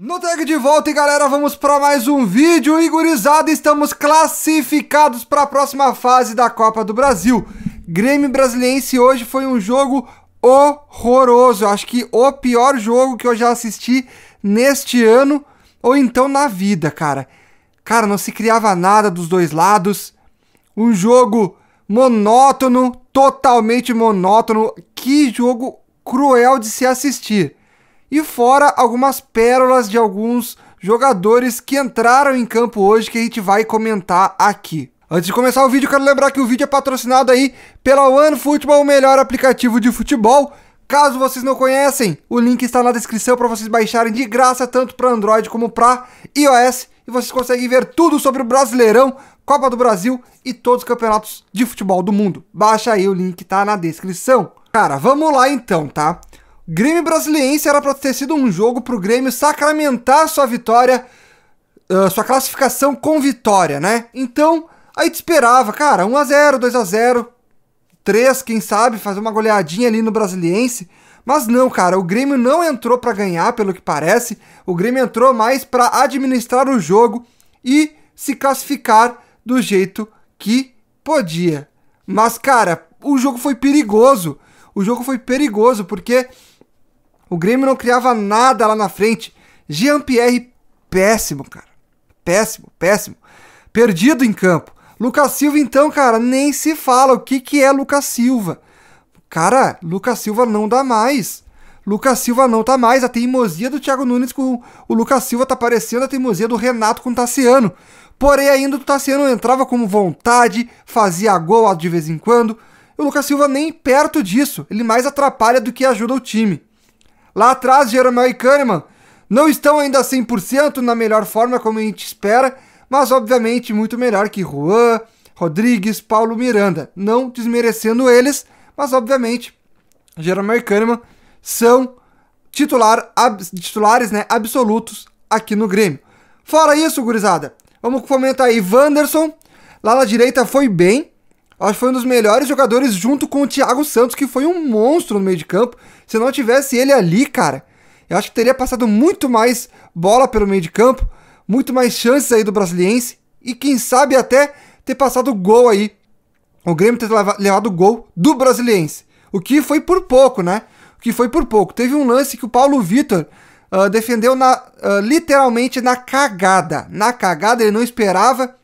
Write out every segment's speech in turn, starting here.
No tag de volta e galera, vamos para mais um vídeo. Igorizado, estamos classificados para a próxima fase da Copa do Brasil. Grêmio Brasiliense hoje foi um jogo horroroso. Acho que o pior jogo que eu já assisti neste ano ou então na vida, cara. Cara, não se criava nada dos dois lados. Um jogo monótono, totalmente monótono. Que jogo cruel de se assistir. E fora algumas pérolas de alguns jogadores que entraram em campo hoje que a gente vai comentar aqui. Antes de começar o vídeo, quero lembrar que o vídeo é patrocinado aí pela OneFootball, o melhor aplicativo de futebol. Caso vocês não conhecem, o link está na descrição para vocês baixarem de graça tanto para Android como para iOS e vocês conseguem ver tudo sobre o Brasileirão, Copa do Brasil e todos os campeonatos de futebol do mundo. Baixa aí o link, tá na descrição. Cara, vamos lá então, tá? Grêmio Brasiliense era para ter sido um jogo para o Grêmio sacramentar sua vitória, uh, sua classificação com vitória, né? Então, aí te esperava, cara, 1x0, 2x0, 3, quem sabe, fazer uma goleadinha ali no Brasiliense. Mas não, cara, o Grêmio não entrou para ganhar, pelo que parece. O Grêmio entrou mais para administrar o jogo e se classificar do jeito que podia. Mas, cara, o jogo foi perigoso. O jogo foi perigoso porque o Grêmio não criava nada lá na frente. Jean-Pierre, péssimo, cara. Péssimo, péssimo. Perdido em campo. Lucas Silva, então, cara, nem se fala o que, que é Lucas Silva. Cara, Lucas Silva não dá mais. Lucas Silva não tá mais. A teimosia do Thiago Nunes com o Lucas Silva tá parecendo a teimosia do Renato com o Tassiano. Porém, ainda o Tassiano entrava com vontade, fazia gol de vez em quando. E o Lucas Silva nem perto disso. Ele mais atrapalha do que ajuda o time. Lá atrás, Jeromel e Kahneman não estão ainda 100% na melhor forma como a gente espera, mas obviamente muito melhor que Juan, Rodrigues, Paulo Miranda. Não desmerecendo eles, mas obviamente Jeromel e Kahneman são titular, ab, titulares né, absolutos aqui no Grêmio. Fora isso, gurizada, vamos comentar aí. Wanderson, lá na direita foi bem, Acho que foi um dos melhores jogadores junto com o Thiago Santos, que foi um monstro no meio de campo. Se não tivesse ele ali, cara, eu acho que teria passado muito mais bola pelo meio de campo, muito mais chances aí do brasiliense e quem sabe até ter passado gol aí. O Grêmio ter levado gol do brasiliense. O que foi por pouco, né? O que foi por pouco. Teve um lance que o Paulo Vitor uh, defendeu na, uh, literalmente na cagada. Na cagada, ele não esperava.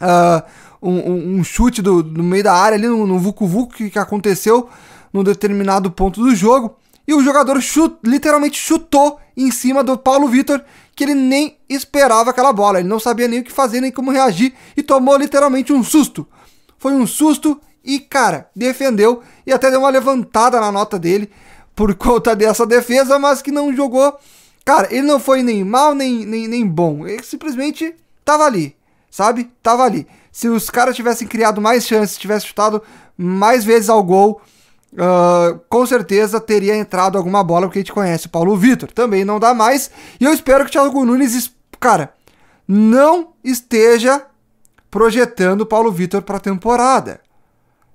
Uh, um, um, um chute do, do, meio da área ali, no, no Vucu Vucu que, que aconteceu num determinado ponto do jogo. E o jogador chute, literalmente chutou em cima do Paulo Vitor, que ele nem esperava aquela bola. Ele não sabia nem o que fazer, nem como reagir e tomou literalmente um susto. Foi um susto e, cara, defendeu e até deu uma levantada na nota dele por conta dessa defesa, mas que não jogou. Cara, ele não foi nem mal, nem, nem, nem bom. Ele simplesmente tava ali sabe? Tava ali. Se os caras tivessem criado mais chances, tivessem chutado mais vezes ao gol, uh, com certeza teria entrado alguma bola, porque a gente conhece o Paulo Vitor. Também não dá mais. E eu espero que o Thiago Nunes, cara, não esteja projetando o Paulo Vitor para a temporada.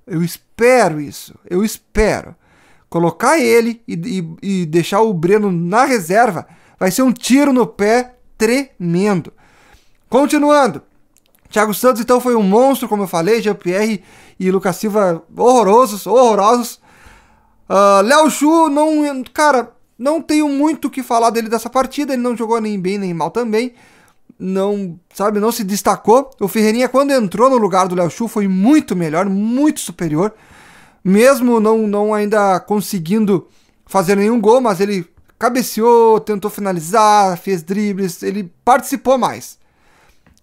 Eu espero isso. Eu espero. Colocar ele e, e, e deixar o Breno na reserva vai ser um tiro no pé tremendo. Continuando, Thiago Santos, então, foi um monstro, como eu falei. Jean-Pierre e Lucas Silva, horrorosos, horrorosos. Uh, Léo Chu, não, cara, não tenho muito o que falar dele dessa partida. Ele não jogou nem bem nem mal também. Não, sabe, não se destacou. O Ferreirinha, quando entrou no lugar do Léo Chu, foi muito melhor, muito superior. Mesmo não, não ainda conseguindo fazer nenhum gol, mas ele cabeceou, tentou finalizar, fez dribles, ele participou mais.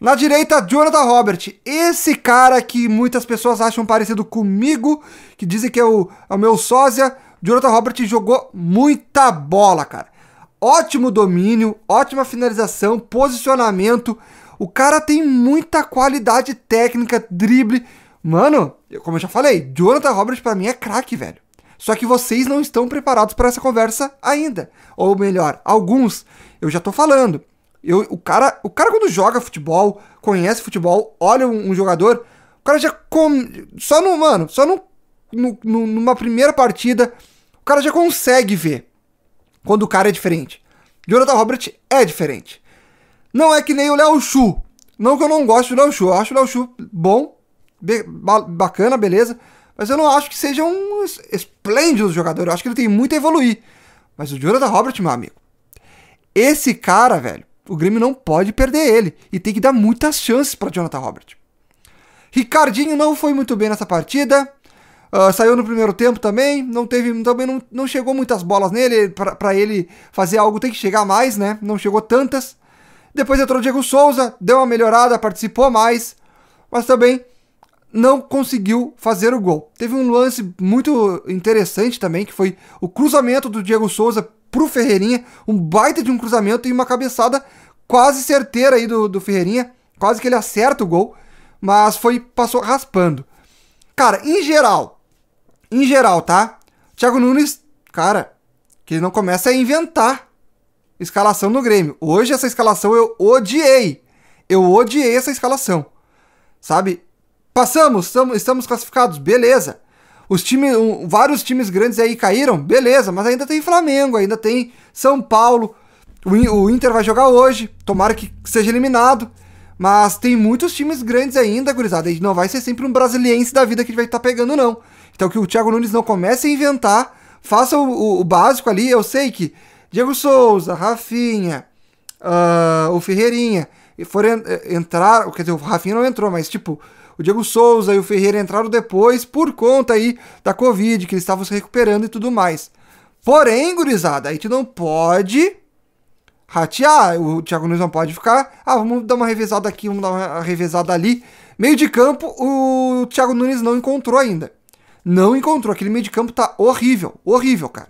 Na direita, Jonathan Robert. Esse cara que muitas pessoas acham parecido comigo, que dizem que é o, é o meu sósia. Jonathan Robert jogou muita bola, cara. Ótimo domínio, ótima finalização, posicionamento. O cara tem muita qualidade técnica, drible. Mano, como eu já falei, Jonathan Robert para mim é craque, velho. Só que vocês não estão preparados para essa conversa ainda. Ou melhor, alguns. Eu já tô falando. Eu, o, cara, o cara, quando joga futebol, conhece futebol, olha um, um jogador, o cara já. Com... Só no. Mano, só no, no, no, numa primeira partida, o cara já consegue ver quando o cara é diferente. Jonathan Robert é diferente. Não é que nem o Léo Xu. Não que eu não goste do Léo Xu. Eu acho o Léo Xu bom, be bacana, beleza. Mas eu não acho que seja um esplêndido jogador. Eu acho que ele tem muito a evoluir. Mas o Jonathan Robert, meu amigo. Esse cara, velho. O Grêmio não pode perder ele e tem que dar muitas chances para Jonathan Robert. Ricardinho não foi muito bem nessa partida. Uh, saiu no primeiro tempo também, não teve, também não, não chegou muitas bolas nele, para ele fazer algo tem que chegar mais, né? Não chegou tantas. Depois entrou o Diego Souza, deu uma melhorada, participou mais, mas também não conseguiu fazer o gol. Teve um lance muito interessante também, que foi o cruzamento do Diego Souza pro Ferreirinha. Um baita de um cruzamento e uma cabeçada quase certeira aí do, do Ferreirinha. Quase que ele acerta o gol, mas foi passou raspando. Cara, em geral, em geral, tá? Thiago Nunes, cara, que ele não começa a inventar escalação no Grêmio. Hoje essa escalação eu odiei. Eu odiei essa escalação. Sabe? Passamos, estamos classificados, beleza. Os times, um, vários times grandes aí caíram, beleza, mas ainda tem Flamengo, ainda tem São Paulo. O, o Inter vai jogar hoje, tomara que seja eliminado. Mas tem muitos times grandes ainda, gurizada, e não vai ser sempre um brasiliense da vida que vai estar tá pegando, não. Então que o Thiago Nunes não comece a inventar, faça o, o, o básico ali. Eu sei que Diego Souza, Rafinha, uh, o Ferreirinha, foram eh, entrar, quer dizer, o Rafinha não entrou, mas tipo, o Diego Souza e o Ferreira entraram depois por conta aí da Covid, que eles estavam se recuperando e tudo mais. Porém, gurizada, a gente não pode ratear. O Thiago Nunes não pode ficar. Ah, vamos dar uma revezada aqui, vamos dar uma revezada ali. Meio de campo, o Thiago Nunes não encontrou ainda. Não encontrou. Aquele meio de campo tá horrível. Horrível, cara.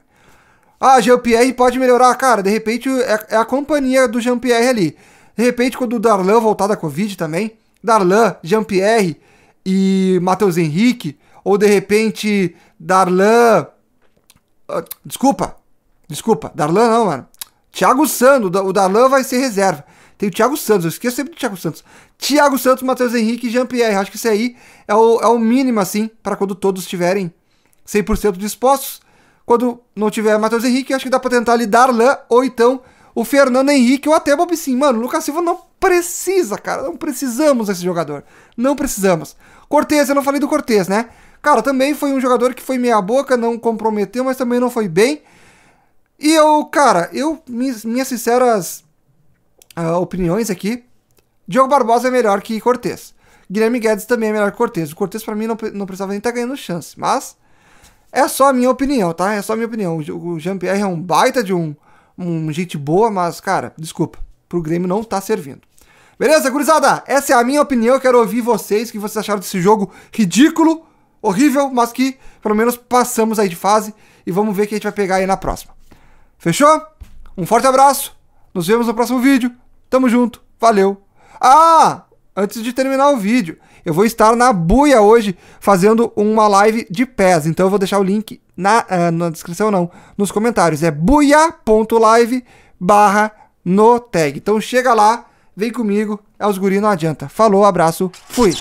Ah, Jean-Pierre pode melhorar. Cara, de repente é, é a companhia do Jean-Pierre ali. De repente, quando o Darlan voltar da Covid também, Darlan, Jean-Pierre e Matheus Henrique, ou de repente Darlan. Ah, desculpa, desculpa, Darlan não, mano. Thiago Santos, o Darlan vai ser reserva. Tem o Thiago Santos, eu esqueço sempre do Thiago Santos. Thiago Santos, Matheus Henrique e Jean-Pierre. Acho que isso aí é o, é o mínimo, assim, para quando todos estiverem 100% dispostos. Quando não tiver Matheus Henrique, acho que dá para tentar ali Darlan ou então o Fernando Henrique ou até Bob Sim. Mano, o Lucas Silva não precisa, cara. Não precisamos desse jogador. Não precisamos. Cortez, eu não falei do Cortez, né? Cara, também foi um jogador que foi meia boca, não comprometeu, mas também não foi bem. E eu, cara, eu, minhas, minhas sinceras uh, opiniões aqui, Diogo Barbosa é melhor que Cortez. Guilherme Guedes também é melhor que Cortez. O Cortez, pra mim, não, não precisava nem estar tá ganhando chance, mas é só a minha opinião, tá? É só a minha opinião. O Jean-Pierre é um baita de um, um gente boa, mas, cara, desculpa, pro Grêmio não tá servindo. Beleza, gurizada? Essa é a minha opinião. Eu quero ouvir vocês, o que vocês acharam desse jogo ridículo, horrível, mas que pelo menos passamos aí de fase e vamos ver o que a gente vai pegar aí na próxima. Fechou? Um forte abraço. Nos vemos no próximo vídeo. Tamo junto. Valeu. Ah, antes de terminar o vídeo, eu vou estar na buia hoje fazendo uma live de pés. Então eu vou deixar o link na, uh, na descrição, não, nos comentários. É buia.live barra no tag. Então chega lá Vem comigo, é os guri não adianta. Falou, abraço, fui!